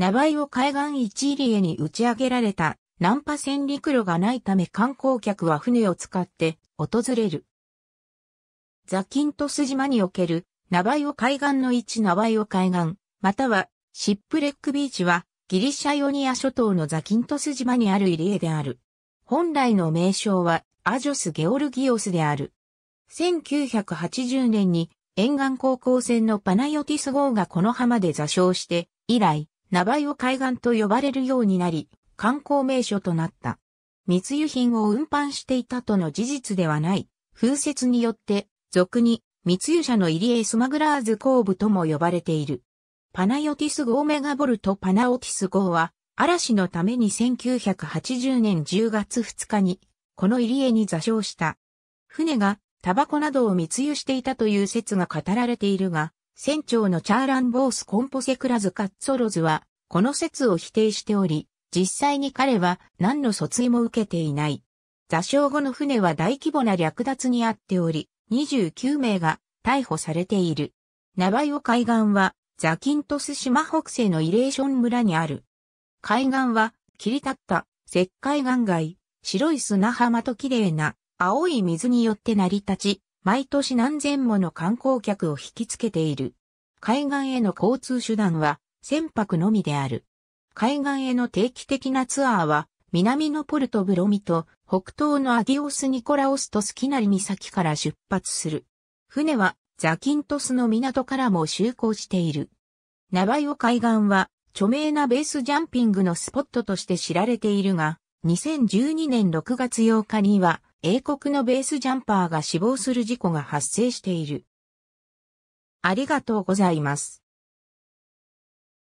名前を海岸一入江に打ち上げられたン波船陸路がないため観光客は船を使って訪れる。ザキントス島における名前を海岸の一名前を海岸、またはシップレックビーチはギリシャヨニア諸島のザキントス島にある入江である。本来の名称はアジョス・ゲオルギオスである。1980年に沿岸高校船のパナヨティス号がこの浜で座礁して以来、名バを海岸と呼ばれるようになり、観光名所となった。密輸品を運搬していたとの事実ではない。風説によって、俗に密輸者の入江スマグラーズ工部とも呼ばれている。パナヨティス号メガボルトパナオティス号は、嵐のために1980年10月2日に、この入江に座礁した。船がタバコなどを密輸していたという説が語られているが、船長のチャーラン・ボース・コンポセクラズ・カッツォロズは、この説を否定しており、実際に彼は何の訴追も受けていない。座礁後の船は大規模な略奪にあっており、29名が逮捕されている。ナバイオ海岸は、ザキントス島北西のイレーション村にある。海岸は、切り立った石灰岩街、白い砂浜と綺麗な青い水によって成り立ち、毎年何千もの観光客を引きつけている。海岸への交通手段は船舶のみである。海岸への定期的なツアーは、南のポルトブロミと北東のアギオス・ニコラオスとスキナリ岬から出発する。船はザキントスの港からも就航している。ナバイオ海岸は著名なベースジャンピングのスポットとして知られているが、2012年6月8日には英国のベースジャンパーが死亡する事故が発生している。ありがとうございます。